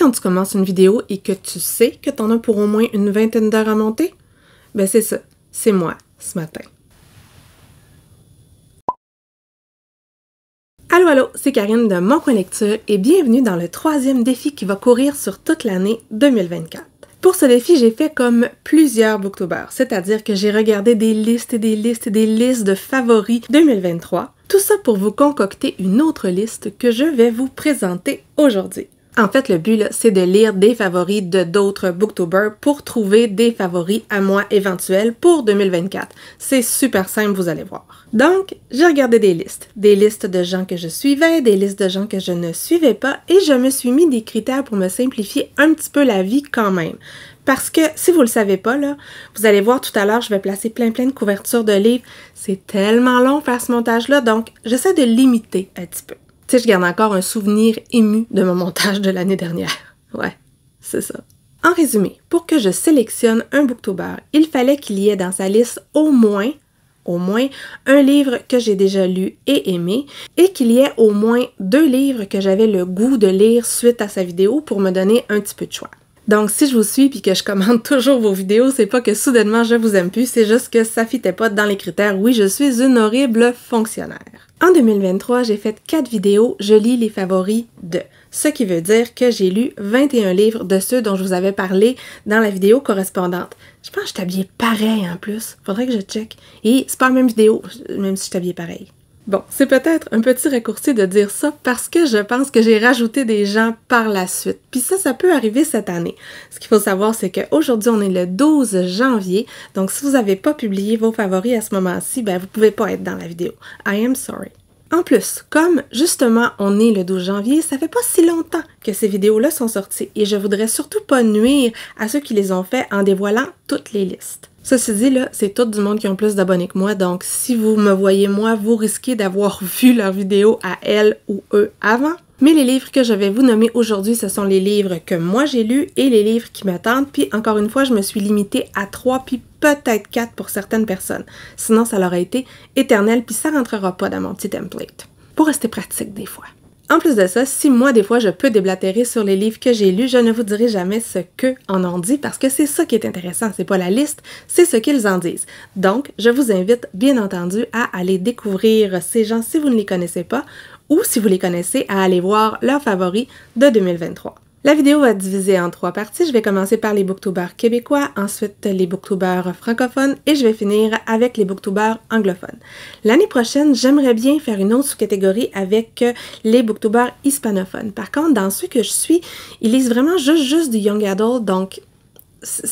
quand tu commences une vidéo et que tu sais que tu en as pour au moins une vingtaine d'heures à monter? Ben c'est ça, c'est moi, ce matin. Allô, allô, c'est Karine de Mon Coin Lecture et bienvenue dans le troisième défi qui va courir sur toute l'année 2024. Pour ce défi, j'ai fait comme plusieurs booktubers, c'est-à-dire que j'ai regardé des listes et des listes et des listes de favoris 2023. Tout ça pour vous concocter une autre liste que je vais vous présenter aujourd'hui. En fait, le but, c'est de lire des favoris de d'autres booktubers pour trouver des favoris à moi éventuels pour 2024. C'est super simple, vous allez voir. Donc, j'ai regardé des listes. Des listes de gens que je suivais, des listes de gens que je ne suivais pas, et je me suis mis des critères pour me simplifier un petit peu la vie quand même. Parce que, si vous le savez pas, là, vous allez voir tout à l'heure, je vais placer plein plein de couvertures de livres. C'est tellement long faire ce montage-là, donc j'essaie de limiter un petit peu je garde encore un souvenir ému de mon montage de l'année dernière. Ouais, c'est ça. En résumé, pour que je sélectionne un booktuber, il fallait qu'il y ait dans sa liste au moins, au moins, un livre que j'ai déjà lu et aimé, et qu'il y ait au moins deux livres que j'avais le goût de lire suite à sa vidéo pour me donner un petit peu de choix. Donc, si je vous suis puis que je commande toujours vos vidéos, c'est pas que soudainement je vous aime plus, c'est juste que ça fitait pas dans les critères. Oui, je suis une horrible fonctionnaire. En 2023, j'ai fait 4 vidéos, je lis les favoris de. Ce qui veut dire que j'ai lu 21 livres de ceux dont je vous avais parlé dans la vidéo correspondante. Je pense que je t'habillais pareil en plus. Faudrait que je check. Et c'est pas la même vidéo, même si je t'habillais pareil. Bon, c'est peut-être un petit raccourci de dire ça parce que je pense que j'ai rajouté des gens par la suite. Puis ça, ça peut arriver cette année. Ce qu'il faut savoir, c'est qu'aujourd'hui, on est le 12 janvier. Donc, si vous n'avez pas publié vos favoris à ce moment-ci, ben, vous ne pouvez pas être dans la vidéo. I am sorry. En plus, comme justement on est le 12 janvier, ça fait pas si longtemps que ces vidéos-là sont sorties et je voudrais surtout pas nuire à ceux qui les ont fait en dévoilant toutes les listes. Ceci dit, là, c'est tout du monde qui ont plus d'abonnés que moi, donc si vous me voyez moi, vous risquez d'avoir vu leur vidéo à elle ou eux avant. Mais les livres que je vais vous nommer aujourd'hui, ce sont les livres que moi j'ai lus et les livres qui m'attendent. Puis encore une fois, je me suis limitée à trois, puis peut-être quatre pour certaines personnes. Sinon, ça leur a été éternel, puis ça rentrera pas dans mon petit template. Pour rester pratique des fois. En plus de ça, si moi, des fois, je peux déblatérer sur les livres que j'ai lus, je ne vous dirai jamais ce que en ont dit parce que c'est ça qui est intéressant. C'est pas la liste, c'est ce qu'ils en disent. Donc, je vous invite, bien entendu, à aller découvrir ces gens si vous ne les connaissez pas ou si vous les connaissez, à aller voir leurs favoris de 2023. La vidéo va être divisée en trois parties. Je vais commencer par les booktubers québécois, ensuite les booktubers francophones et je vais finir avec les booktubers anglophones. L'année prochaine, j'aimerais bien faire une autre sous-catégorie avec euh, les booktubers hispanophones. Par contre, dans ceux que je suis, ils lisent vraiment juste, juste du young adult, donc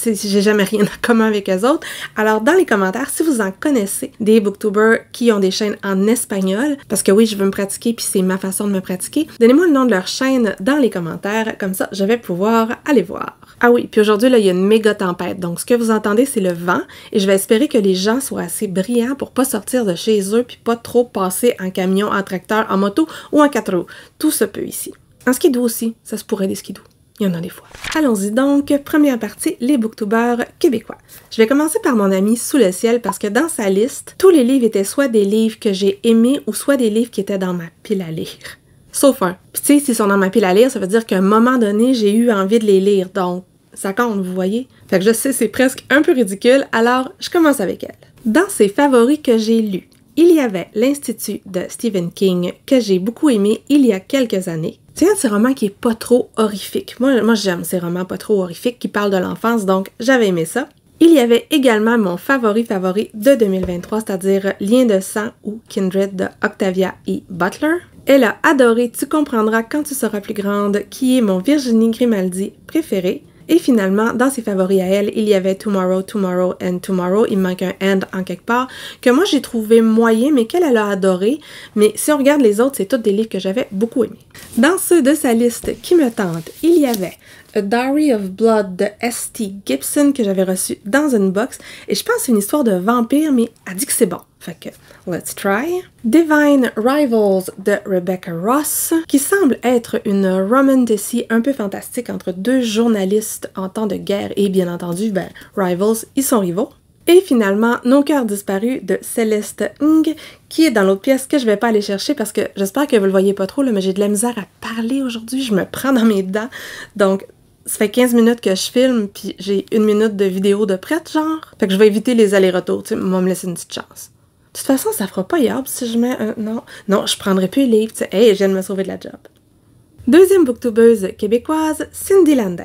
j'ai jamais rien en commun avec les autres. Alors dans les commentaires, si vous en connaissez des booktubers qui ont des chaînes en espagnol, parce que oui, je veux me pratiquer puis c'est ma façon de me pratiquer, donnez-moi le nom de leur chaîne dans les commentaires, comme ça je vais pouvoir aller voir. Ah oui, puis aujourd'hui là, il y a une méga tempête, donc ce que vous entendez c'est le vent et je vais espérer que les gens soient assez brillants pour pas sortir de chez eux puis pas trop passer en camion, en tracteur, en moto ou en quatre roues. Tout se peut ici. En skidoo aussi, ça se pourrait des skidoo il y en a des fois. Allons-y donc, première partie, les booktubers québécois. Je vais commencer par mon ami Sous le ciel parce que dans sa liste, tous les livres étaient soit des livres que j'ai aimés ou soit des livres qui étaient dans ma pile à lire. Sauf un. Puis tu sais, s'ils sont dans ma pile à lire, ça veut dire qu'à un moment donné, j'ai eu envie de les lire, donc ça compte, vous voyez? Fait que je sais, c'est presque un peu ridicule, alors je commence avec elle. Dans ses favoris que j'ai lus, il y avait l'Institut de Stephen King que j'ai beaucoup aimé il y a quelques années. C'est un de qui est pas trop horrifique. Moi, moi j'aime ces romans pas trop horrifiques qui parlent de l'enfance, donc j'avais aimé ça. Il y avait également mon favori favori de 2023, c'est-à-dire Lien de sang ou Kindred de Octavia E. Butler. Elle a adoré Tu comprendras quand tu seras plus grande, qui est mon Virginie Grimaldi préférée. Et finalement, dans ses favoris à elle, il y avait Tomorrow, Tomorrow and Tomorrow. Il manque un end en quelque part, que moi j'ai trouvé moyen, mais qu'elle a adoré. Mais si on regarde les autres, c'est tous des livres que j'avais beaucoup aimés. Dans ceux de sa liste qui me tente, il y avait a Diary of Blood de S.T. Gibson que j'avais reçu dans une box et je pense que c'est une histoire de vampire mais elle dit que c'est bon. Fait que, let's try. Divine Rivals de Rebecca Ross, qui semble être une romantasy un peu fantastique entre deux journalistes en temps de guerre et bien entendu, ben, Rivals, ils sont rivaux. Et finalement, Nos cœurs disparus de Céleste Ng, qui est dans l'autre pièce que je vais pas aller chercher parce que j'espère que vous le voyez pas trop, là, mais j'ai de la misère à parler aujourd'hui, je me prends dans mes dents. Donc, ça fait 15 minutes que je filme, puis j'ai une minute de vidéo de prête, genre. Fait que je vais éviter les allers-retours, tu sais, moi, me laisser une petite chance. « De toute façon, ça fera pas job si je mets un. Non, non, je prendrai plus le livre. Tu sais, hey, je viens de me sauver de la job. Deuxième booktubeuse québécoise, Cindy Landes.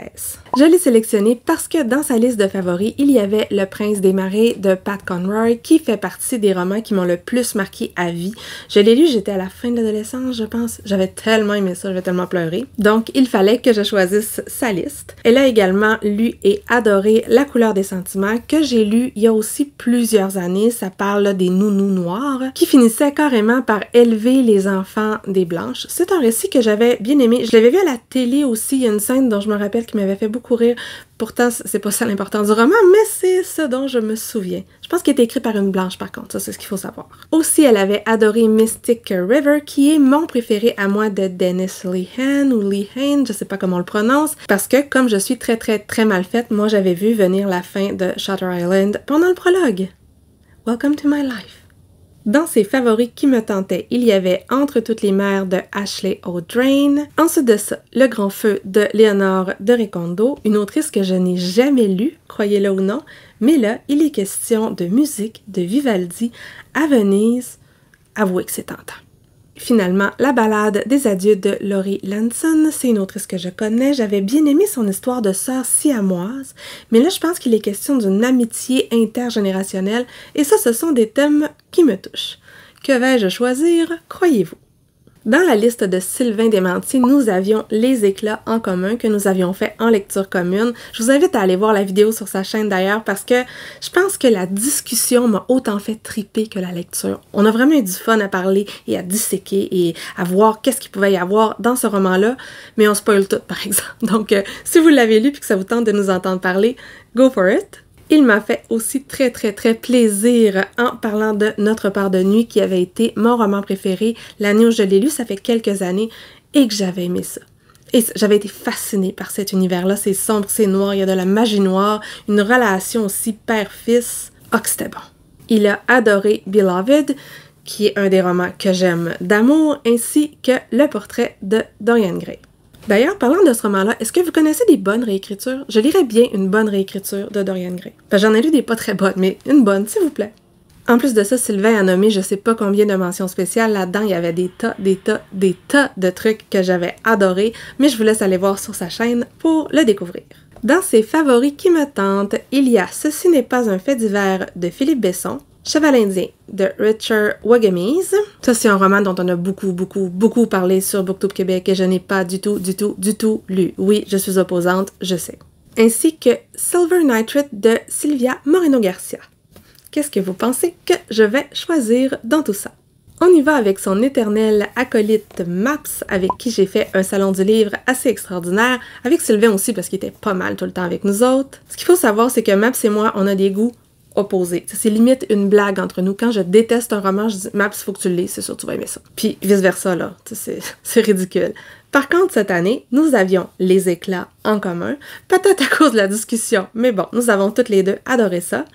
Je l'ai sélectionnée parce que dans sa liste de favoris, il y avait Le Prince des marées de Pat Conroy, qui fait partie des romans qui m'ont le plus marqué à vie. Je l'ai lu, j'étais à la fin de l'adolescence, je pense. J'avais tellement aimé ça, j'avais tellement pleuré. Donc, il fallait que je choisisse sa liste. Elle a également lu et adoré La couleur des sentiments, que j'ai lu il y a aussi plusieurs années. Ça parle des nounous noirs, qui finissaient carrément par élever les enfants des Blanches. C'est un récit que j'avais bien aimé je l'avais vu à la télé aussi, il y a une scène dont je me rappelle qui m'avait fait beaucoup rire. Pourtant, c'est pas ça l'important du roman, mais c'est ce dont je me souviens. Je pense qu'il était écrit par une blanche, par contre, ça c'est ce qu'il faut savoir. Aussi, elle avait adoré Mystic River, qui est mon préféré à moi de Dennis Leehan, ou Leehan, je sais pas comment on le prononce, parce que comme je suis très très très mal faite, moi j'avais vu venir la fin de Shutter Island pendant le prologue. Welcome to my life. Dans ses favoris qui me tentaient, il y avait Entre toutes les mères de Ashley O'Drain. Ensuite de ça, Le Grand Feu de Léonore de Recondo, une autrice que je n'ai jamais lue, croyez-le ou non, mais là, il est question de musique de Vivaldi à Venise. Avouez que c'est tentant. Finalement, La balade des adieux de Laurie Lanson, c'est une autrice que je connais. J'avais bien aimé son histoire de sœur siamoise, mais là je pense qu'il est question d'une amitié intergénérationnelle et ça, ce sont des thèmes qui me touchent. Que vais-je choisir, croyez-vous? Dans la liste de Sylvain Desmenti, nous avions les éclats en commun que nous avions fait en lecture commune. Je vous invite à aller voir la vidéo sur sa chaîne d'ailleurs parce que je pense que la discussion m'a autant fait triper que la lecture. On a vraiment eu du fun à parler et à disséquer et à voir qu'est-ce qu'il pouvait y avoir dans ce roman-là, mais on spoil tout par exemple. Donc euh, si vous l'avez lu puis que ça vous tente de nous entendre parler, go for it! Il m'a fait aussi très très très plaisir en parlant de Notre part de nuit qui avait été mon roman préféré l'année où je l'ai lu, ça fait quelques années et que j'avais aimé ça. Et j'avais été fascinée par cet univers-là, c'est sombre, c'est noir, il y a de la magie noire, une relation aussi père-fils. Oh, c'était bon. Il a adoré Beloved, qui est un des romans que j'aime d'amour, ainsi que Le portrait de Dorian Gray. D'ailleurs, parlant de ce roman-là, est-ce que vous connaissez des bonnes réécritures? Je lirais bien une bonne réécriture de Dorian Gray. J'en ai lu des pas très bonnes, mais une bonne, s'il vous plaît. En plus de ça, Sylvain a nommé je sais pas combien de mentions spéciales. Là-dedans, il y avait des tas, des tas, des tas de trucs que j'avais adorés, mais je vous laisse aller voir sur sa chaîne pour le découvrir. Dans ses favoris qui me tentent, il y a Ceci n'est pas un fait divers de Philippe Besson, Cheval indien de Richard Wagamese. Ça, c'est un roman dont on a beaucoup, beaucoup, beaucoup parlé sur Booktube Québec et je n'ai pas du tout, du tout, du tout lu. Oui, je suis opposante, je sais. Ainsi que Silver Nitrate de Sylvia Moreno-Garcia. Qu'est-ce que vous pensez que je vais choisir dans tout ça? On y va avec son éternel acolyte Maps, avec qui j'ai fait un salon du livre assez extraordinaire, avec Sylvain aussi parce qu'il était pas mal tout le temps avec nous autres. Ce qu'il faut savoir, c'est que Maps et moi, on a des goûts opposé. C'est limite une blague entre nous. Quand je déteste un roman, je dis Maps, il faut que tu le lis, c'est sûr tu vas aimer ça. Puis vice-versa, là. C'est ridicule. Par contre, cette année, nous avions les éclats en commun, peut-être à cause de la discussion, mais bon, nous avons toutes les deux adoré ça.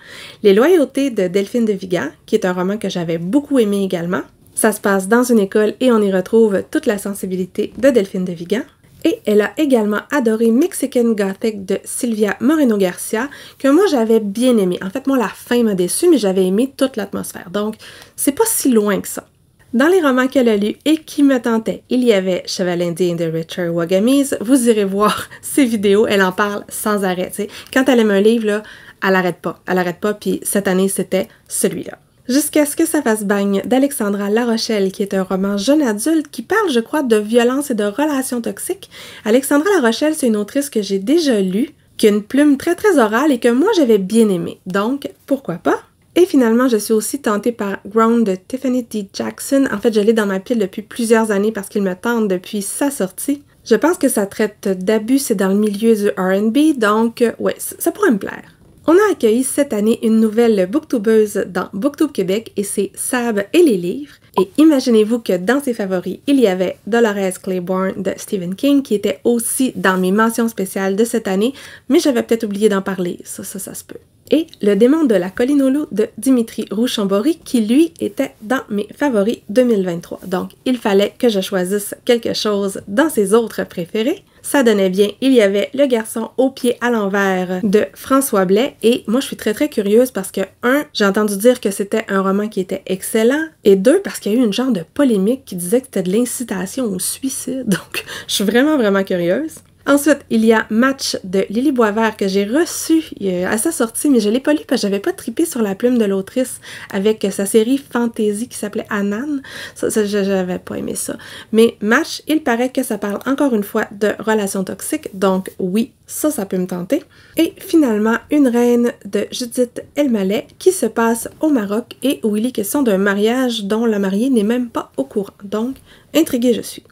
Les loyautés de Delphine de Vigan, qui est un roman que j'avais beaucoup aimé également. Ça se passe dans une école et on y retrouve toute la sensibilité de Delphine de Vigan. Et elle a également adoré Mexican Gothic de Sylvia Moreno Garcia, que moi j'avais bien aimé. En fait, moi la fin m'a déçue, mais j'avais aimé toute l'atmosphère. Donc, c'est pas si loin que ça. Dans les romans qu'elle a lus et qui me tentaient, il y avait Cheval Indien de Richard Wagamese. Vous irez voir ses vidéos, elle en parle sans arrêt. Quand elle aime un livre, là, elle n'arrête pas. Elle n'arrête pas, puis cette année, c'était celui-là. Jusqu'à ce que ça fasse bagne d'Alexandra La Rochelle, qui est un roman jeune adulte qui parle, je crois, de violence et de relations toxiques. Alexandra La Rochelle, c'est une autrice que j'ai déjà lue, qui a une plume très très orale et que moi j'avais bien aimée. Donc, pourquoi pas? Et finalement, je suis aussi tentée par Ground de Tiffany D. Jackson. En fait, je l'ai dans ma pile depuis plusieurs années parce qu'il me tente depuis sa sortie. Je pense que ça traite d'abus, et dans le milieu du RB, donc ouais, ça pourrait me plaire. On a accueilli cette année une nouvelle booktubeuse dans Booktube Québec et c'est Sab et les livres. Et imaginez-vous que dans ses favoris, il y avait Dolores Claiborne de Stephen King qui était aussi dans mes mentions spéciales de cette année, mais j'avais peut-être oublié d'en parler, ça, ça, ça se peut. Et Le démon de la colline au de Dimitri Rouchambori qui lui était dans mes favoris 2023. Donc il fallait que je choisisse quelque chose dans ses autres préférés ça donnait bien. Il y avait Le garçon au pied à l'envers de François Blais et moi je suis très très curieuse parce que un, j'ai entendu dire que c'était un roman qui était excellent et deux, parce qu'il y a eu une genre de polémique qui disait que c'était de l'incitation au suicide. Donc je suis vraiment vraiment curieuse. Ensuite, il y a Match de Lily Boisvert que j'ai reçu euh, à sa sortie, mais je l'ai pas lu parce que j'avais pas tripé sur la plume de l'autrice avec sa série fantasy qui s'appelait Anan. Ça, j'avais pas aimé ça. Mais Match, il paraît que ça parle encore une fois de relations toxiques, donc oui, ça, ça peut me tenter. Et finalement, Une reine de Judith Elmaleh qui se passe au Maroc et où il est question d'un mariage dont la mariée n'est même pas au courant. Donc, intriguée je suis.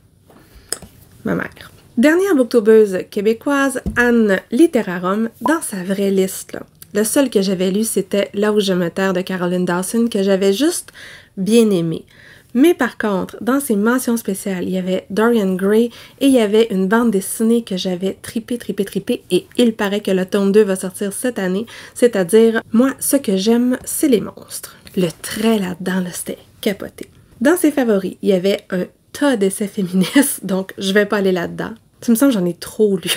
Ma mère. Dernière booktubeuse québécoise, Anne Litterarum, dans sa vraie liste. Là. Le seul que j'avais lu, c'était Là où je me terre de Caroline Dawson, que j'avais juste bien aimé. Mais par contre, dans ses mentions spéciales, il y avait Dorian Gray et il y avait une bande dessinée que j'avais tripé, tripé, tripé et il paraît que le tome 2 va sortir cette année, c'est-à-dire Moi, ce que j'aime, c'est les monstres. Le trait là-dedans, là, c'était capoté. Dans ses favoris, il y avait un tas d'essais féministes, donc je vais pas aller là-dedans. Ça me semble j'en ai trop lu.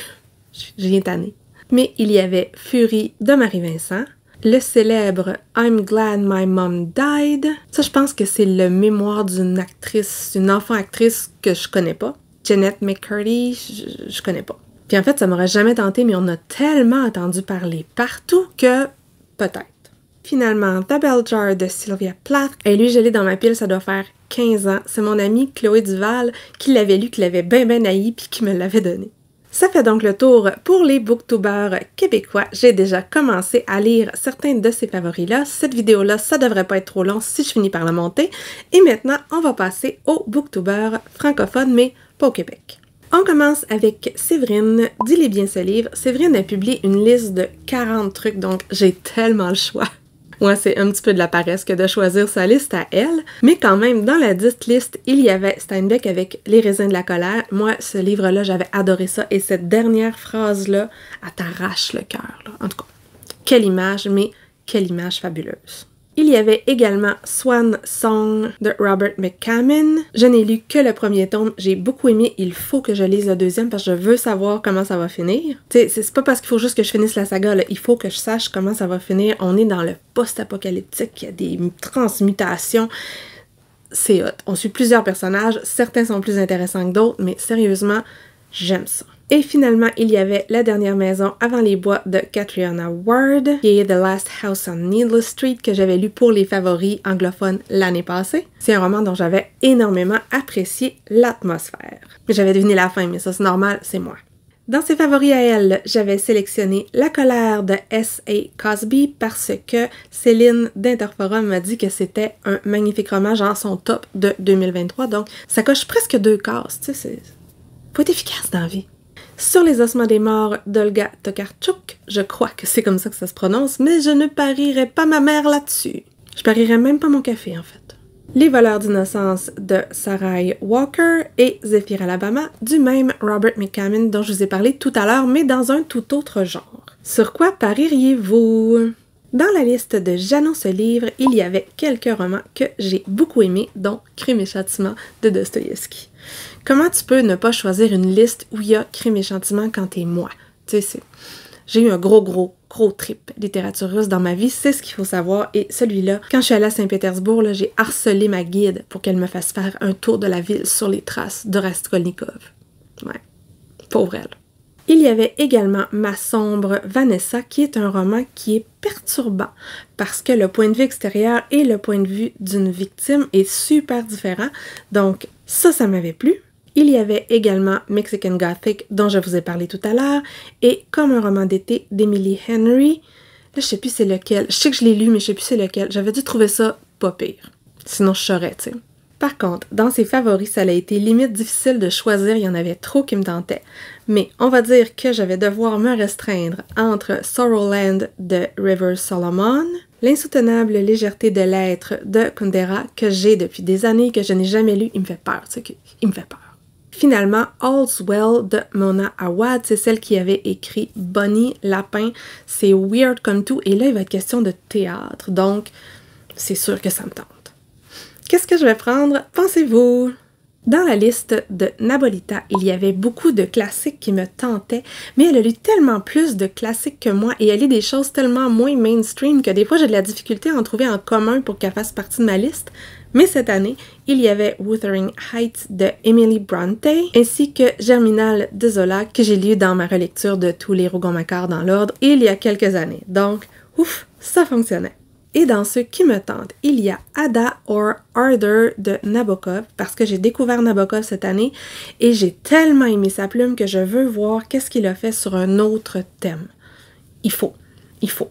J'ai bien tanné. Mais il y avait Fury de Marie-Vincent, le célèbre I'm Glad My Mom Died. Ça, je pense que c'est le mémoire d'une actrice, d'une enfant actrice que je connais pas. Jeanette McCurdy, je, connais pas. Puis en fait, ça m'aurait jamais tenté, mais on a tellement entendu parler partout que peut-être. Finalement, The Bell Jar de Sylvia Plath. Et lui, je l'ai dans ma pile, ça doit faire 15 ans. C'est mon amie Chloé Duval qui l'avait lu, qui l'avait bien ben haï puis qui me l'avait donné. Ça fait donc le tour pour les booktubers québécois. J'ai déjà commencé à lire certains de ces favoris-là. Cette vidéo-là, ça devrait pas être trop long si je finis par la monter. Et maintenant, on va passer aux booktubers francophones, mais pas au Québec. On commence avec Séverine. Dis-les bien ce livre. Séverine a publié une liste de 40 trucs, donc j'ai tellement le choix. Ouais, c'est un petit peu de la paresse que de choisir sa liste à elle. Mais quand même, dans la dite liste, il y avait Steinbeck avec Les raisins de la colère. Moi, ce livre-là, j'avais adoré ça. Et cette dernière phrase-là, elle t'arrache le cœur. En tout cas, quelle image, mais quelle image fabuleuse. Il y avait également Swan Song de Robert McCammon. Je n'ai lu que le premier tome, j'ai beaucoup aimé, il faut que je lise le deuxième parce que je veux savoir comment ça va finir. Tu c'est pas parce qu'il faut juste que je finisse la saga, il faut que je sache comment ça va finir. On est dans le post-apocalyptique, il y a des transmutations c'est hot. On suit plusieurs personnages, certains sont plus intéressants que d'autres, mais sérieusement, j'aime ça. Et finalement, il y avait la dernière maison avant les bois de Catriona Ward, qui est The Last House on Needless Street, que j'avais lu pour les favoris anglophones l'année passée. C'est un roman dont j'avais énormément apprécié l'atmosphère. J'avais deviné la fin, mais ça c'est normal, c'est moi. Dans ses favoris à elle, j'avais sélectionné La colère de S.A. Cosby parce que Céline d'Interforum m'a dit que c'était un magnifique roman, genre son top de 2023. Donc, ça coche presque deux cases, tu sais. Faut être efficace dans la vie sur les ossements des morts d'Olga Tokarczuk. Je crois que c'est comme ça que ça se prononce, mais je ne parierais pas ma mère là-dessus. Je parierais même pas mon café en fait. Les voleurs d'innocence de Sarai Walker et Zephyr Alabama du même Robert McCammon dont je vous ai parlé tout à l'heure mais dans un tout autre genre. Sur quoi parieriez-vous? Dans la liste de J'annonce ce livre, il y avait quelques romans que j'ai beaucoup aimés, dont Crime et châtiment de Dostoïevski. Comment tu peux ne pas choisir une liste où il y a crime et châtiment quand t'es moi? Tu sais, j'ai eu un gros, gros, gros trip littérature russe dans ma vie, c'est ce qu'il faut savoir. Et celui-là, quand je suis allée à Saint-Pétersbourg, j'ai harcelé ma guide pour qu'elle me fasse faire un tour de la ville sur les traces de Raskolnikov. Ouais, pauvre elle. Il y avait également Ma sombre Vanessa, qui est un roman qui est perturbant parce que le point de vue extérieur et le point de vue d'une victime est super différent. Donc ça, ça m'avait plu. Il y avait également Mexican Gothic, dont je vous ai parlé tout à l'heure, et Comme un roman d'été d'Emily Henry. Là, je sais plus c'est lequel. Je sais que je l'ai lu, mais je sais plus c'est lequel. J'avais dû trouver ça pas pire. Sinon, je saurais, tu sais. Par contre, dans ses favoris, ça a été limite difficile de choisir, il y en avait trop qui me tentaient. Mais on va dire que j'avais devoir me restreindre entre Sorrowland de River Solomon, L'insoutenable légèreté de l'être de Kundera que j'ai depuis des années, que je n'ai jamais lu, il me fait peur, tu sais, il me fait peur finalement All's Well de Mona Awad. C'est celle qui avait écrit Bonnie Lapin. C'est weird comme tout. Et là, il va être question de théâtre. Donc, c'est sûr que ça me tente. Qu'est-ce que je vais prendre, pensez-vous? Dans la liste de Nabolita, il y avait beaucoup de classiques qui me tentaient, mais elle a lu tellement plus de classiques que moi et elle lit des choses tellement moins mainstream que des fois j'ai de la difficulté à en trouver en commun pour qu'elle fasse partie de ma liste. Mais cette année, il y avait Wuthering Heights de Emily Bronte ainsi que Germinal de Zola que j'ai lu dans ma relecture de tous les Rougon-Macquart dans l'ordre il y a quelques années. Donc, ouf, ça fonctionnait. Et dans ceux qui me tentent, il y a Ada or Arthur de Nabokov, parce que j'ai découvert Nabokov cette année et j'ai tellement aimé sa plume que je veux voir qu'est-ce qu'il a fait sur un autre thème. Il faut, il faut.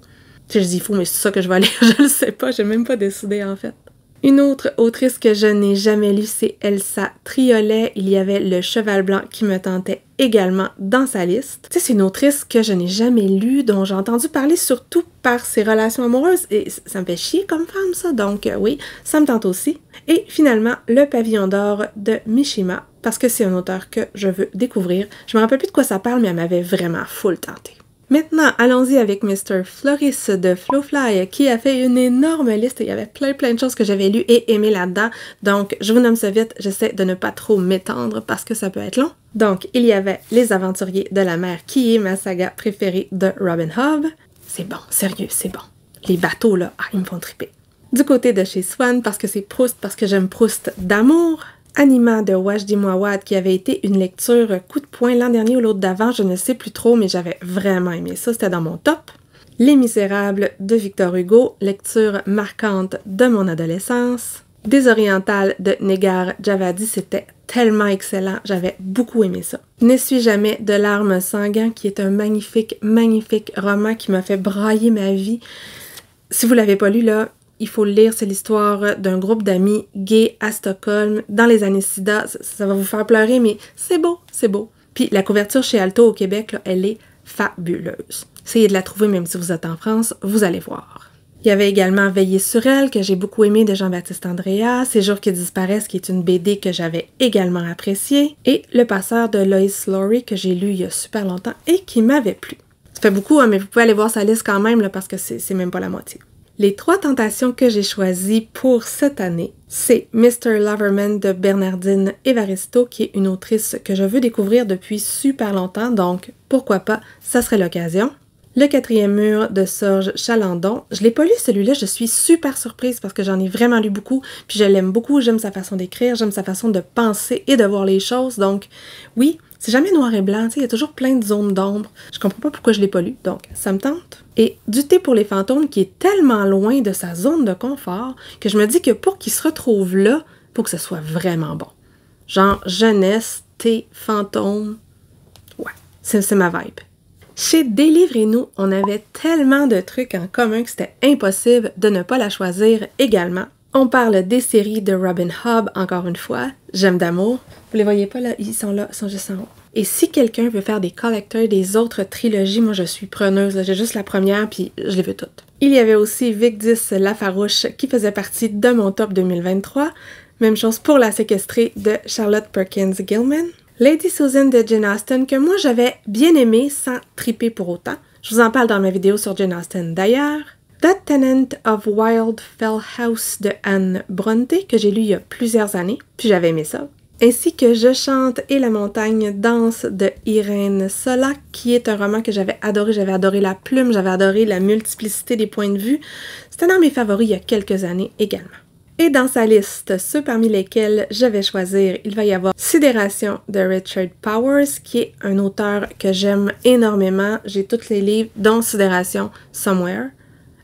Je dis il faut, mais c'est ça que je vais aller, je le sais pas, j'ai même pas décidé en fait. Une autre autrice que je n'ai jamais lue, c'est Elsa Triolet. Il y avait Le Cheval Blanc qui me tentait également dans sa liste. c'est une autrice que je n'ai jamais lue, dont j'ai entendu parler surtout par ses relations amoureuses, et ça me fait chier comme femme, ça, donc euh, oui, ça me tente aussi. Et finalement, Le Pavillon d'or de Mishima, parce que c'est un auteur que je veux découvrir. Je me rappelle plus de quoi ça parle, mais elle m'avait vraiment full tentée. Maintenant, allons-y avec Mr. Floris de Flowfly qui a fait une énorme liste. Il y avait plein plein de choses que j'avais lues et aimées là-dedans. Donc, je vous nomme ça vite. J'essaie de ne pas trop m'étendre parce que ça peut être long. Donc, il y avait Les Aventuriers de la mer qui est ma saga préférée de Robin Hobb. C'est bon, sérieux, c'est bon. Les bateaux là, ah, ils me font triper. Du côté de chez Swan parce que c'est Proust, parce que j'aime Proust d'amour. Anima de Wajdi Mouawad, qui avait été une lecture coup de poing l'an dernier ou l'autre d'avant, je ne sais plus trop, mais j'avais vraiment aimé ça, c'était dans mon top. Les Misérables de Victor Hugo, lecture marquante de mon adolescence. Des Orientales de Negar Javadi, c'était tellement excellent, j'avais beaucoup aimé ça. N'essuie jamais de larmes sanguines, qui est un magnifique, magnifique roman qui m'a fait brailler ma vie. Si vous l'avez pas lu là, il faut le lire, c'est l'histoire d'un groupe d'amis gays à Stockholm dans les années SIDA. Ça, va vous faire pleurer, mais c'est beau, c'est beau. Puis la couverture chez Alto au Québec, elle est fabuleuse. Essayez de la trouver même si vous êtes en France, vous allez voir. Il y avait également Veillé sur elle, que j'ai beaucoup aimé de Jean-Baptiste Andrea, Ces jours qui disparaissent, qui est une BD que j'avais également appréciée, et Le passeur de Lois Laurie, que j'ai lu il y a super longtemps et qui m'avait plu. Ça fait beaucoup, hein, mais vous pouvez aller voir sa liste quand même, parce que c'est même pas la moitié. Les trois tentations que j'ai choisies pour cette année, c'est Mr. Loverman de Bernardine Evaristo, qui est une autrice que je veux découvrir depuis super longtemps, donc pourquoi pas, ça serait l'occasion. Le quatrième mur de Serge Chalandon. Je l'ai pas lu celui-là, je suis super surprise parce que j'en ai vraiment lu beaucoup, puis je l'aime beaucoup, j'aime sa façon d'écrire, j'aime sa façon de penser et de voir les choses, donc oui, c'est jamais noir et blanc, il y a toujours plein de zones d'ombre. Je comprends pas pourquoi je l'ai pas lu, donc ça me tente. Et du thé pour les fantômes qui est tellement loin de sa zone de confort que je me dis que pour qu'il se retrouve là, pour que ce soit vraiment bon. Genre jeunesse, thé, fantôme. Ouais, c'est ma vibe. Chez et nous on avait tellement de trucs en commun que c'était impossible de ne pas la choisir également. On parle des séries de Robin Hobb, encore une fois. J'aime d'amour. Vous les voyez pas là? Ils sont là, ils sont juste en haut. Et si quelqu'un veut faire des collecteurs des autres trilogies, moi je suis preneuse. J'ai juste la première, puis je les veux toutes. Il y avait aussi Vic 10 La Farouche qui faisait partie de mon top 2023. Même chose pour La Séquestrée de Charlotte Perkins Gilman. Lady Susan de Jane Austen que moi j'avais bien aimé sans triper pour autant. Je vous en parle dans ma vidéo sur Jane Austen d'ailleurs. « The Tenant of Wild Fell House de Anne Bronte, que j'ai lu il y a plusieurs années, puis j'avais aimé ça. Ainsi que Je chante et la montagne danse de Irène Sola, qui est un roman que j'avais adoré. J'avais adoré la plume, j'avais adoré la multiplicité des points de vue. C'était dans mes favoris il y a quelques années également. Et dans sa liste, ceux parmi lesquels je vais choisir, il va y avoir Sidération de Richard Powers, qui est un auteur que j'aime énormément. J'ai tous les livres, dont Sidération Somewhere.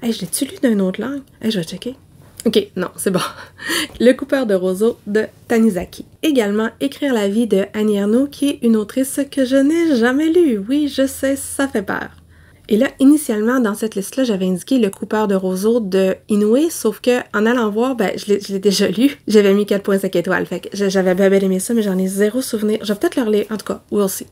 Hey, je l'ai-tu lu d'une autre langue? je vais checker. Ok, non, c'est bon. Le coupeur de Roseau de Tanizaki. Également, Écrire la vie de Annie qui est une autrice que je n'ai jamais lue. Oui, je sais, ça fait peur. Et là, initialement, dans cette liste-là, j'avais indiqué le coupeur de Roseau de Inoue, sauf que en allant voir, ben, je l'ai déjà lu. J'avais mis 4.5 étoiles, fait que j'avais bien aimé ça, mais j'en ai zéro souvenir. Je vais peut-être le relire, en tout cas, we'll see.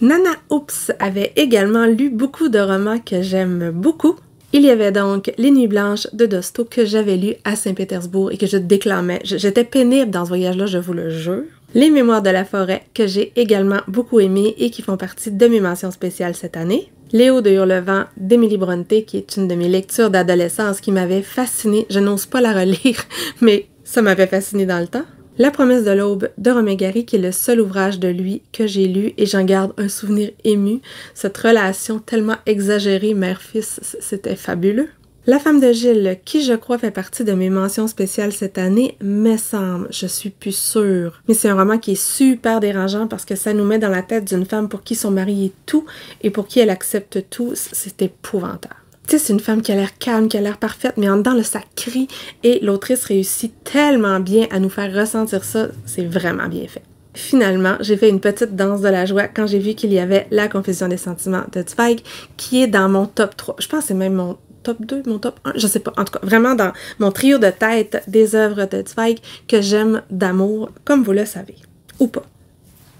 Nana Oops avait également lu beaucoup de romans que j'aime beaucoup, il y avait donc Les Nuits Blanches de Dosto que j'avais lu à Saint-Pétersbourg et que je déclamais. J'étais pénible dans ce voyage-là, je vous le jure. Les Mémoires de la forêt que j'ai également beaucoup aimé et qui font partie de mes mentions spéciales cette année. Léo de Hurlevent d'Émilie Bronte, qui est une de mes lectures d'adolescence qui m'avait fascinée. Je n'ose pas la relire, mais ça m'avait fascinée dans le temps. La promesse de l'aube de Romain Gary, qui est le seul ouvrage de lui que j'ai lu et j'en garde un souvenir ému. Cette relation tellement exagérée mère-fils, c'était fabuleux. La femme de Gilles, qui je crois fait partie de mes mentions spéciales cette année, me semble, je suis plus sûre. Mais c'est un roman qui est super dérangeant parce que ça nous met dans la tête d'une femme pour qui son mari est tout et pour qui elle accepte tout, c'est épouvantable tu sais, c'est une femme qui a l'air calme, qui a l'air parfaite, mais en dedans, le ça crie. Et l'autrice réussit tellement bien à nous faire ressentir ça. C'est vraiment bien fait. Finalement, j'ai fait une petite danse de la joie quand j'ai vu qu'il y avait La Confusion des sentiments de Zweig, qui est dans mon top 3. Je pense que c'est même mon top 2, mon top 1, je sais pas. En tout cas, vraiment dans mon trio de tête des œuvres de Zweig que j'aime d'amour, comme vous le savez. Ou pas.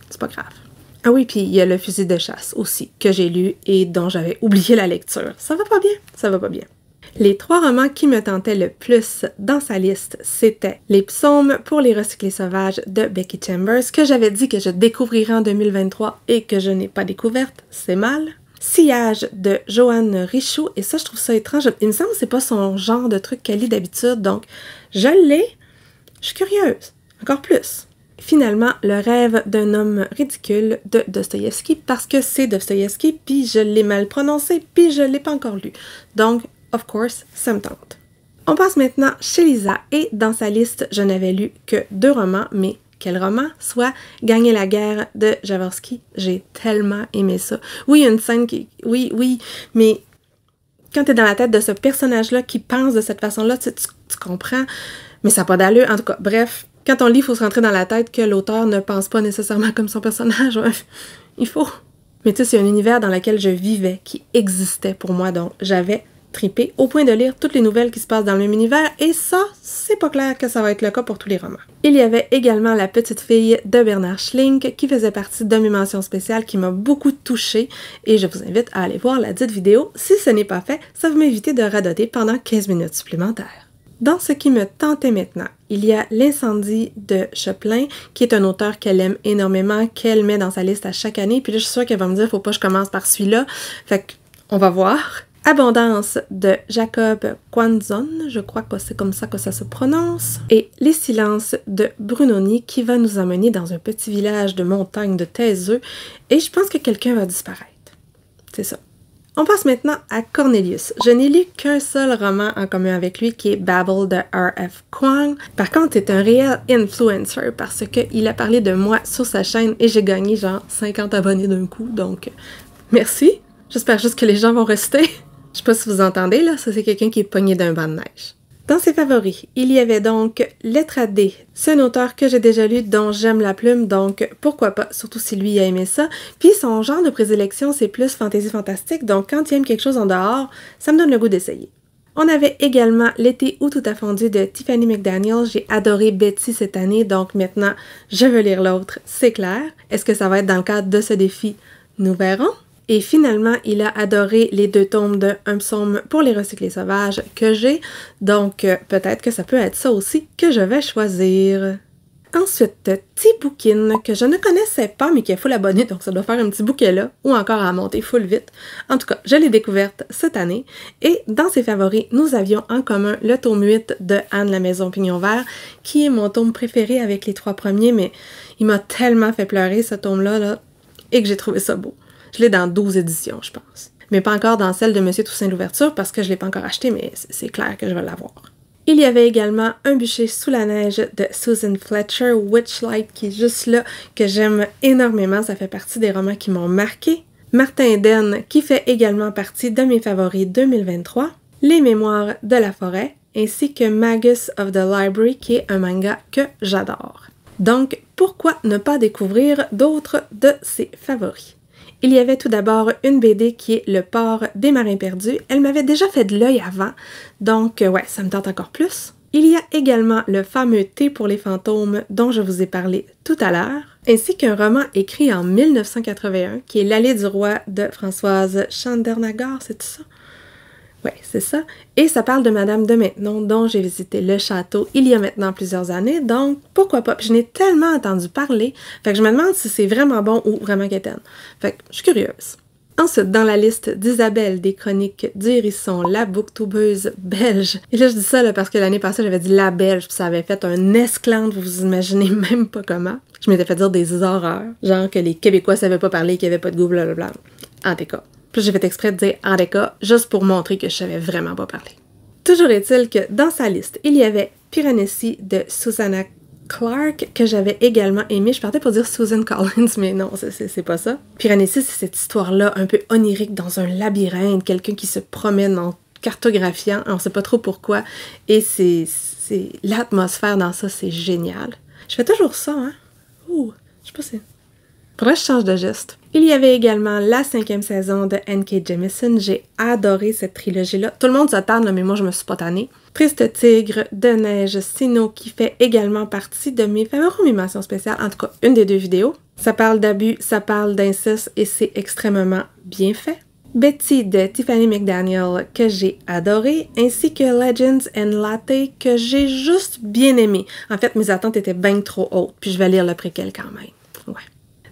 C'est pas grave. Ah oui, puis il y a Le fusil de chasse aussi, que j'ai lu et dont j'avais oublié la lecture. Ça va pas bien, ça va pas bien. Les trois romans qui me tentaient le plus dans sa liste, c'était Les psaumes pour les recyclés sauvages de Becky Chambers, que j'avais dit que je découvrirais en 2023 et que je n'ai pas découverte, c'est mal. Sillage de Joanne Richoux, et ça je trouve ça étrange, il me semble que c'est pas son genre de truc qu'elle lit d'habitude, donc je l'ai, je suis curieuse, encore plus finalement Le rêve d'un homme ridicule de Dostoïevski parce que c'est Dostoïevski, puis je l'ai mal prononcé, puis je l'ai pas encore lu. Donc, of course, ça me tente. On passe maintenant chez Lisa et dans sa liste, je n'avais lu que deux romans, mais quel roman, soit Gagner la guerre de Jaworski. J'ai tellement aimé ça. Oui, une scène qui... Oui, oui, mais quand es dans la tête de ce personnage-là qui pense de cette façon-là, tu, comprends, mais ça n'a pas d'allure. En tout cas, bref, quand on lit, il faut se rentrer dans la tête que l'auteur ne pense pas nécessairement comme son personnage. il faut. Mais tu sais, c'est un univers dans lequel je vivais, qui existait pour moi, donc j'avais tripé au point de lire toutes les nouvelles qui se passent dans le même univers, et ça, c'est pas clair que ça va être le cas pour tous les romans. Il y avait également La petite fille de Bernard Schlink, qui faisait partie de mes mentions spéciales, qui m'a beaucoup touchée, et je vous invite à aller voir la dite vidéo si ce n'est pas fait, ça vous m'éviter de radoter pendant 15 minutes supplémentaires. Dans ce qui me tentait maintenant, il y a L'incendie de Chaplin, qui est un auteur qu'elle aime énormément, qu'elle met dans sa liste à chaque année. Puis là, je suis sûre qu'elle va me dire, faut pas que je commence par celui-là. Fait qu'on va voir. Abondance de Jacob Quanzon, je crois que c'est comme ça que ça se prononce, et Les silences de Brunoni qui va nous emmener dans un petit village de montagne de taiseux, et je pense que quelqu'un va disparaître. C'est ça. On passe maintenant à Cornelius. Je n'ai lu qu'un seul roman en commun avec lui qui est Babel de R.F. Kuang. Par contre, c'est un réel influencer parce qu'il a parlé de moi sur sa chaîne et j'ai gagné genre 50 abonnés d'un coup, donc merci. J'espère juste que les gens vont rester. Je sais pas si vous entendez là, ça c'est quelqu'un qui est pogné d'un banc de neige. Dans ses favoris, il y avait donc Lettre à D. C'est un auteur que j'ai déjà lu, dont j'aime la plume, donc pourquoi pas, surtout si lui a aimé ça. Puis son genre de présélection, c'est plus fantasy fantastique, donc quand il aime quelque chose en dehors, ça me donne le goût d'essayer. On avait également L'été où tout a fondu de Tiffany McDaniel. J'ai adoré Betty cette année, donc maintenant je veux lire l'autre, c'est clair. Est-ce que ça va être dans le cadre de ce défi? Nous verrons. Et finalement, il a adoré les deux tomes de Un psaume pour les recyclés sauvages que j'ai, donc euh, peut-être que ça peut être ça aussi que je vais choisir. Ensuite, petit bouquin que je ne connaissais pas, mais qui est full abonné, donc ça doit faire un petit bouquet là, ou encore à monter full vite. En tout cas, je l'ai découverte cette année. Et dans ses favoris, nous avions en commun le tome 8 de Anne la Maison Pignon Vert, qui est mon tome préféré avec les trois premiers, mais il m'a tellement fait pleurer ce tome-là, là, et que j'ai trouvé ça beau. Je l'ai dans 12 éditions, je pense. Mais pas encore dans celle de Monsieur Toussaint l'ouverture parce que je ne l'ai pas encore acheté, mais c'est clair que je vais l'avoir. Il y avait également Un bûcher sous la neige de Susan Fletcher, Witchlight, qui est juste là, que j'aime énormément. Ça fait partie des romans qui m'ont marqué. Martin Eden, qui fait également partie de mes favoris 2023. Les Mémoires de la forêt, ainsi que Magus of the Library, qui est un manga que j'adore. Donc, pourquoi ne pas découvrir d'autres de ses favoris? Il y avait tout d'abord une BD qui est Le port des marins perdus. Elle m'avait déjà fait de l'œil avant, donc euh, ouais, ça me tente encore plus. Il y a également le fameux thé pour les fantômes dont je vous ai parlé tout à l'heure, ainsi qu'un roman écrit en 1981 qui est L'allée du roi de Françoise Chandernagar, c'est tout ça? Oui, c'est ça. Et ça parle de Madame de Maintenon, dont j'ai visité le château il y a maintenant plusieurs années, donc pourquoi pas? Puis je n'ai tellement entendu parler, fait que je me demande si c'est vraiment bon ou vraiment quétaine. Fait que je suis curieuse. Ensuite, dans la liste d'Isabelle des chroniques du Hérisson, la booktubeuse belge. Et là, je dis ça parce que l'année passée, j'avais dit la belge, puis ça avait fait un esclandre, vous vous imaginez même pas comment. Je m'étais fait dire des horreurs, genre que les Québécois savaient pas parler, qu'il n'y avait pas de goût, blablabla. En tout cas, puis j'ai fait exprès de dire juste pour montrer que je savais vraiment pas parler. Toujours est-il que dans sa liste, il y avait Piranesi de Susanna Clark que j'avais également aimé. Je partais pour dire Susan Collins, mais non, c'est pas ça. Piranesi, c'est cette histoire-là un peu onirique dans un labyrinthe, quelqu'un qui se promène en cartographiant, on sait pas trop pourquoi. Et c'est l'atmosphère dans ça, c'est génial. Je fais toujours ça, hein? Ouh, je sais pas si change de geste. Il y avait également la cinquième saison de N.K. Jemisin. J'ai adoré cette trilogie-là. Tout le monde s'attarde, mais moi, je me suis pas tannée. Triste Tigre, De Neige, Sino, qui fait également partie de mes mes mentions spéciales, en tout cas une des deux vidéos. Ça parle d'abus, ça parle d'inceste et c'est extrêmement bien fait. Betty de Tiffany McDaniel que j'ai adoré, ainsi que Legends and Latte que j'ai juste bien aimé. En fait, mes attentes étaient bien trop hautes, puis je vais lire le préquel quand même.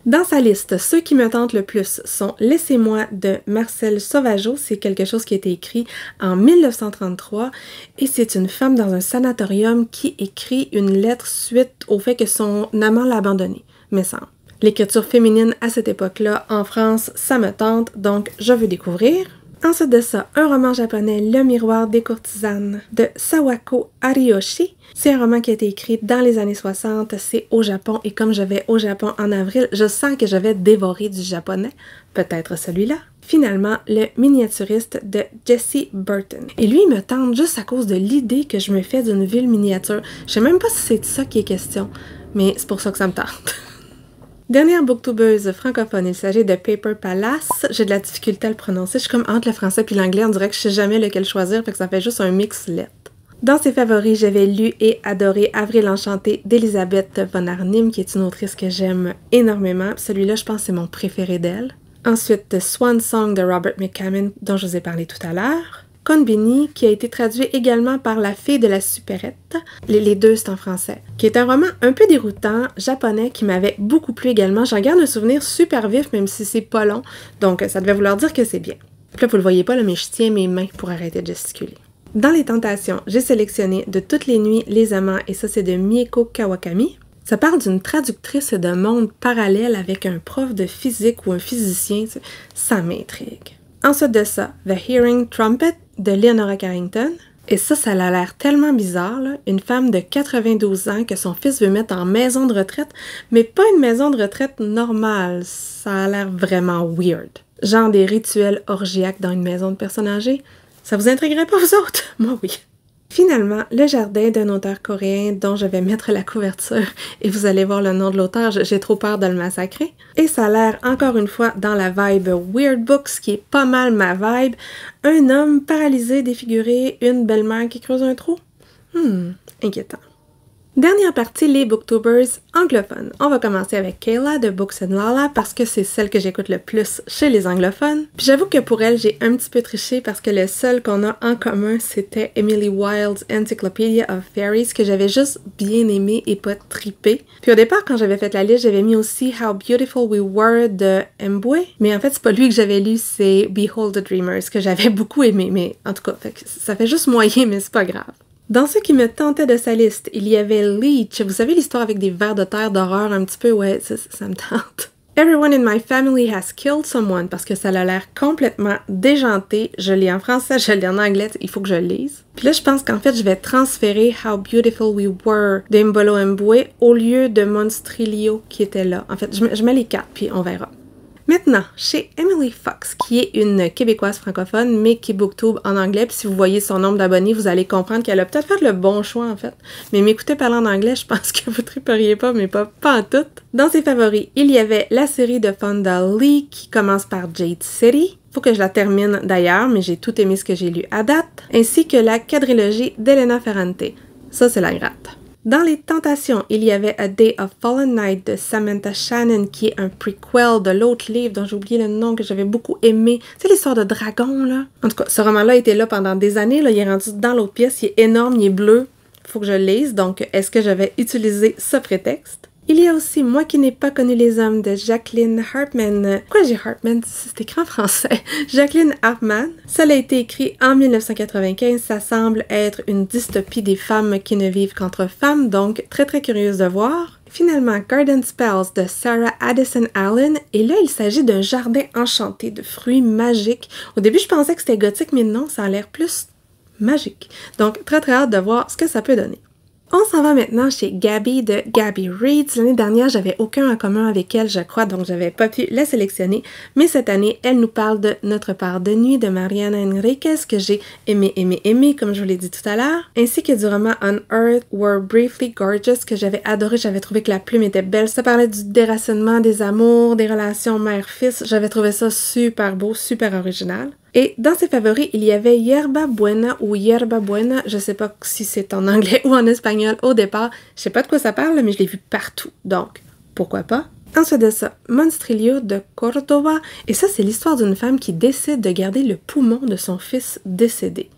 Dans sa liste, ceux qui me tentent le plus sont Laissez-moi de Marcel Sauvageau. C'est quelque chose qui a été écrit en 1933 et c'est une femme dans un sanatorium qui écrit une lettre suite au fait que son amant l'a abandonnée, mais semble. L'écriture féminine à cette époque-là en France, ça me tente, donc je veux découvrir. Ensuite de ça, un roman japonais, Le miroir des courtisanes, de Sawako Ariyoshi. C'est un roman qui a été écrit dans les années 60, c'est au Japon, et comme je vais au Japon en avril, je sens que je vais dévorer du japonais, peut-être celui-là. Finalement, le miniaturiste de Jesse Burton. Et lui, il me tente juste à cause de l'idée que je me fais d'une ville miniature. Je sais même pas si c'est ça qui est question, mais c'est pour ça que ça me tente. Dernière booktubeuse francophone, il s'agit de Paper Palace. J'ai de la difficulté à le prononcer. Je suis comme entre le français puis l'anglais. On dirait que je sais jamais lequel choisir, fait que ça fait juste un mix Dans ses favoris, j'avais lu et adoré Avril Enchanté d'Elisabeth von Arnim, qui est une autrice que j'aime énormément. Celui-là, je pense, c'est mon préféré d'elle. Ensuite, Swan Song de Robert McCammon, dont je vous ai parlé tout à l'heure. Konbini, qui a été traduit également par La fille de la supérette. Les deux, c'est en français. Qui est un roman un peu déroutant, japonais, qui m'avait beaucoup plu également. J'en garde un souvenir super vif, même si c'est pas long. Donc, ça devait vouloir dire que c'est bien. Puis là, vous le voyez pas, mais je tiens mes mains pour arrêter de gesticuler. Dans les tentations, j'ai sélectionné De toutes les nuits, les amants, et ça, c'est de Mieko Kawakami. Ça parle d'une traductrice d'un monde parallèle avec un prof de physique ou un physicien. Ça m'intrigue. Ensuite de ça, The Hearing Trumpet de Leonora Carrington. Et ça, ça a l'air tellement bizarre, une femme de 92 ans que son fils veut mettre en maison de retraite, mais pas une maison de retraite normale. Ça a l'air vraiment weird. Genre des rituels orgiaques dans une maison de personnes âgées. Ça vous intriguerait pas, vous autres? Moi, oui. Finalement, Le Jardin d'un auteur coréen dont je vais mettre la couverture et vous allez voir le nom de l'auteur, j'ai trop peur de le massacrer. Et ça a l'air encore une fois dans la vibe Weird Books qui est pas mal ma vibe. Un homme paralysé, défiguré, une belle-mère qui creuse un trou. Hmm, inquiétant. Dernière partie, les booktubers anglophones. On va commencer avec Kayla de Books and Lala parce que c'est celle que j'écoute le plus chez les anglophones. Puis j'avoue que pour elle, j'ai un petit peu triché parce que le seul qu'on a en commun, c'était Emily Wilde's Encyclopedia of Fairies que j'avais juste bien aimé et pas trippé. Puis au départ, quand j'avais fait la liste, j'avais mis aussi How Beautiful We Were de Mbwe. Mais en fait, c'est pas lui que j'avais lu, c'est Behold the Dreamers que j'avais beaucoup aimé. Mais en tout cas, ça fait juste moyen, mais c'est pas grave. Dans ce qui me tentait de sa liste, il y avait Leech. Vous savez l'histoire avec des vers de terre d'horreur un petit peu? Ouais, ça, me tente. Everyone in my family has killed someone parce que ça a l'air complètement déjanté. Je lis en français, je lis en anglais, il faut que je lise. Puis là, je pense qu'en fait, je vais transférer How Beautiful We Were d'Embolo Mbwe au lieu de Monstrilio qui était là. En fait, je, mets les quatre, puis on verra. Maintenant, chez Emily Fox, qui est une québécoise francophone, mais qui booktube en anglais. Puis si vous voyez son nombre d'abonnés, vous allez comprendre qu'elle a peut-être fait le bon choix, en fait. Mais m'écouter parler en anglais, je pense que vous triperiez pas, mais pas, pas en tout. Dans ses favoris, il y avait la série de Fonda Lee, qui commence par Jade City. Faut que je la termine d'ailleurs, mais j'ai tout aimé ce que j'ai lu à date. Ainsi que la quadrilogie d'Elena Ferrante. Ça, c'est la gratte. Dans Les Tentations, il y avait A Day of Fallen Night de Samantha Shannon, qui est un prequel de l'autre livre dont j'ai oublié le nom, que j'avais beaucoup aimé. C'est l'histoire de dragon, là. En tout cas, ce roman-là était là pendant des années. Là. Il est rendu dans l'autre pièce. Il est énorme, il est bleu. Faut que je lise. Donc, est-ce que j'avais vais utiliser ce prétexte? Il y a aussi Moi qui n'ai pas connu les hommes de Jacqueline Hartman. Pourquoi j'ai Hartman? C'est écrit en français. Jacqueline Hartman. Ça a été écrit en 1995. Ça semble être une dystopie des femmes qui ne vivent qu'entre femmes, donc très très curieuse de voir. Finalement, Garden Spells de Sarah Addison Allen. Et là, il s'agit d'un jardin enchanté de fruits magiques. Au début, je pensais que c'était gothique, mais non, ça a l'air plus magique. Donc, très très hâte de voir ce que ça peut donner. On s'en va maintenant chez Gabby de Gabby Reads. L'année dernière, j'avais aucun en commun avec elle, je crois, donc j'avais pas pu la sélectionner. Mais cette année, elle nous parle de Notre part de nuit de Mariana qu'est-ce que j'ai aimé, aimé, aimé, comme je vous l'ai dit tout à l'heure, ainsi que du roman On Earth Were Briefly Gorgeous, que j'avais adoré. J'avais trouvé que la plume était belle. Ça parlait du déracinement des amours, des relations mère-fils. J'avais trouvé ça super beau, super original. Et dans ses favoris, il y avait Yerba Buena ou Yerba Buena, je sais pas si c'est en anglais ou en espagnol au départ, je sais pas de quoi ça parle, mais je l'ai vu partout, donc pourquoi pas? Ensuite de ça, Monstrilio de Córdoba, et ça c'est l'histoire d'une femme qui décide de garder le poumon de son fils décédé.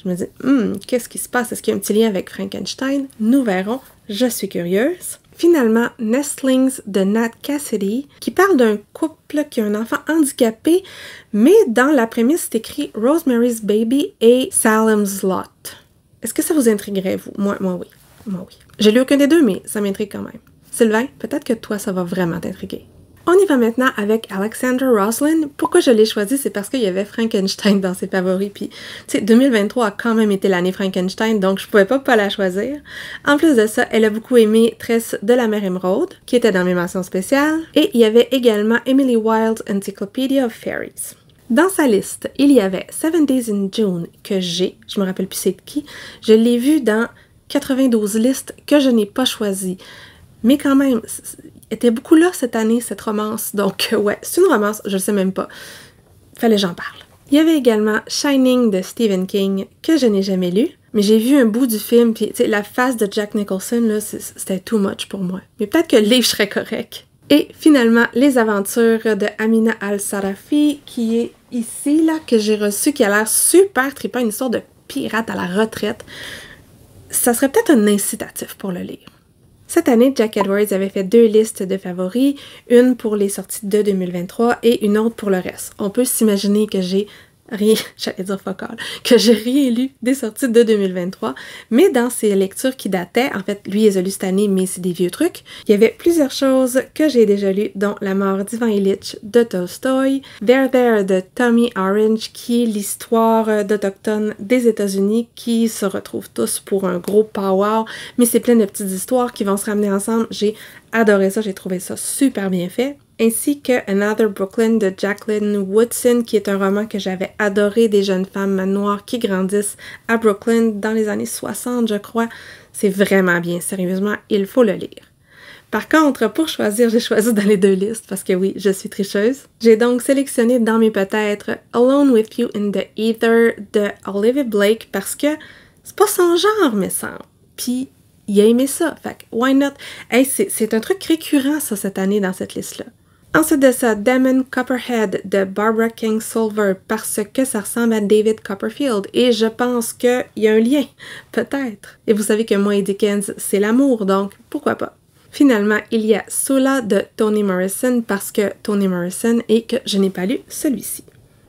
Je me dis, hmm, qu'est-ce qui se passe? Est-ce qu'il y a un petit lien avec Frankenstein? Nous verrons, je suis curieuse. Finalement, Nestlings de Nat Cassidy, qui parle d'un couple qui a un enfant handicapé, mais dans la prémisse, c'est écrit Rosemary's Baby et Salem's Lot. Est-ce que ça vous intriguerait, vous? Moi, moi oui. Moi, oui. J'ai lu aucun des deux, mais ça m'intrigue quand même. Sylvain, peut-être que toi, ça va vraiment t'intriguer. On y va maintenant avec Alexandra Roslin. Pourquoi je l'ai choisi, c'est parce qu'il y avait Frankenstein dans ses favoris. Puis, tu sais, 2023 a quand même été l'année Frankenstein, donc je pouvais pas pas la choisir. En plus de ça, elle a beaucoup aimé Tress de la mer émeraude, qui était dans mes mentions spéciales. Et il y avait également Emily Wilde's Encyclopedia of Fairies. Dans sa liste, il y avait Seven Days in June que j'ai, je me rappelle plus c'est de qui, je l'ai vu dans 92 listes que je n'ai pas choisies. Mais quand même, était beaucoup là cette année, cette romance. Donc, euh, ouais, c'est une romance, je le sais même pas. Fallait j'en parle. Il y avait également Shining de Stephen King, que je n'ai jamais lu, mais j'ai vu un bout du film, puis la face de Jack Nicholson, là, c'était too much pour moi. Mais peut-être que le livre serait correct. Et finalement, Les Aventures de Amina Al-Sarafi, qui est ici, là, que j'ai reçu, qui a l'air super tripant, une histoire de pirate à la retraite. Ça serait peut-être un incitatif pour le lire. Cette année, Jack Edwards avait fait deux listes de favoris, une pour les sorties de 2023 et une autre pour le reste. On peut s'imaginer que j'ai rien, j'allais dire focal, que j'ai lu des sorties de 2023, mais dans ces lectures qui dataient, en fait, lui, il a lu cette année, mais c'est des vieux trucs, il y avait plusieurs choses que j'ai déjà lues, dont La mort d'Ivan Illich de Tolstoy, There There de Tommy Orange, qui est l'histoire euh, d'Autochtones des États-Unis qui se retrouvent tous pour un gros power, mais c'est plein de petites histoires qui vont se ramener ensemble. J'ai adoré ça, j'ai trouvé ça super bien fait ainsi que Another Brooklyn de Jacqueline Woodson, qui est un roman que j'avais adoré des jeunes femmes noires qui grandissent à Brooklyn dans les années 60, je crois. C'est vraiment bien, sérieusement, il faut le lire. Par contre, pour choisir, j'ai choisi dans les deux listes parce que oui, je suis tricheuse. J'ai donc sélectionné dans mes peut-être Alone with You in the Ether de Olivia Blake parce que c'est pas son genre, mais ça. Puis il a aimé ça, fait why not? Hey, c'est un truc récurrent ça cette année dans cette liste-là. Ensuite de ça, Damon Copperhead de Barbara King Solver parce que ça ressemble à David Copperfield et je pense qu'il y a un lien, peut-être. Et vous savez que moi et Dickens, c'est l'amour, donc pourquoi pas. Finalement, il y a Sola de Toni Morrison parce que Toni Morrison et que je n'ai pas lu celui-ci.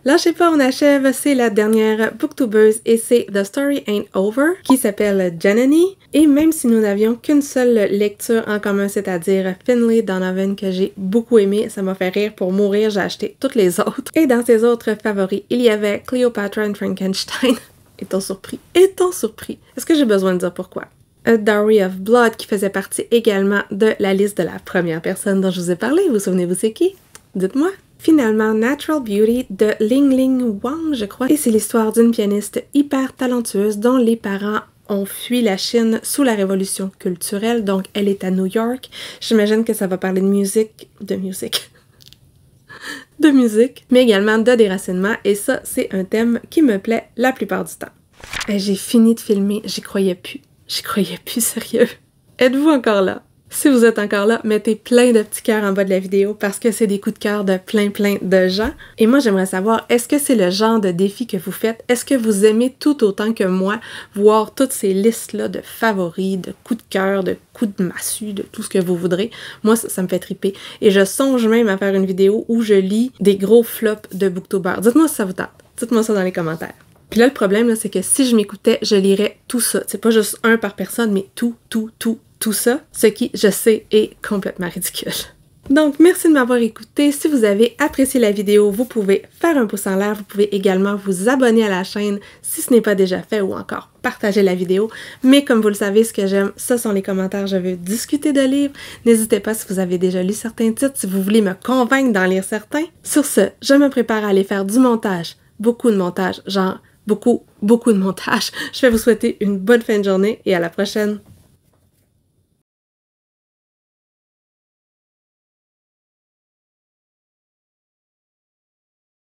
Lâchez pas, on achève, c'est la dernière booktubeuse et c'est The Story Ain't Over qui s'appelle Janani et même si nous n'avions qu'une seule lecture en commun, c'est-à-dire Finley Donovan, que j'ai beaucoup aimé, ça m'a fait rire pour mourir, j'ai acheté toutes les autres. Et dans ses autres favoris, il y avait Cleopatra et Frankenstein. Et surpris? Étant surpris? Est-ce que j'ai besoin de dire pourquoi? A Diary of Blood, qui faisait partie également de la liste de la première personne dont je vous ai parlé. Vous, vous souvenez-vous c'est qui? Dites-moi. Finalement, Natural Beauty de Ling Ling Wang, je crois. Et c'est l'histoire d'une pianiste hyper talentueuse dont les parents on fuit la Chine sous la révolution culturelle, donc elle est à New York. J'imagine que ça va parler de musique, de musique, de musique, mais également de déracinement, et ça, c'est un thème qui me plaît la plupart du temps. Eh, j'ai fini de filmer, j'y croyais plus. J'y croyais plus, sérieux. Êtes-vous encore là? Si vous êtes encore là, mettez plein de petits cœurs en bas de la vidéo parce que c'est des coups de cœur de plein plein de gens. Et moi, j'aimerais savoir, est-ce que c'est le genre de défi que vous faites? Est-ce que vous aimez tout autant que moi voir toutes ces listes-là de favoris, de coups de cœur, de coups de massue, de tout ce que vous voudrez? Moi, ça, me fait triper. Et je songe même à faire une vidéo où je lis des gros flops de Booktober. Dites-moi si ça vous tente. Dites-moi ça dans les commentaires. Puis là, le problème, c'est que si je m'écoutais, je lirais tout ça. C'est pas juste un par personne, mais tout, tout, tout, tout ça, ce qui, je sais, est complètement ridicule. Donc, merci de m'avoir écouté. Si vous avez apprécié la vidéo, vous pouvez faire un pouce en l'air. Vous pouvez également vous abonner à la chaîne si ce n'est pas déjà fait ou encore partager la vidéo. Mais comme vous le savez, ce que j'aime, ce sont les commentaires. Je veux discuter de livres. N'hésitez pas si vous avez déjà lu certains titres, si vous voulez me convaincre d'en lire certains. Sur ce, je me prépare à aller faire du montage. Beaucoup de montage, genre beaucoup, beaucoup de montage. Je vais vous souhaiter une bonne fin de journée et à la prochaine.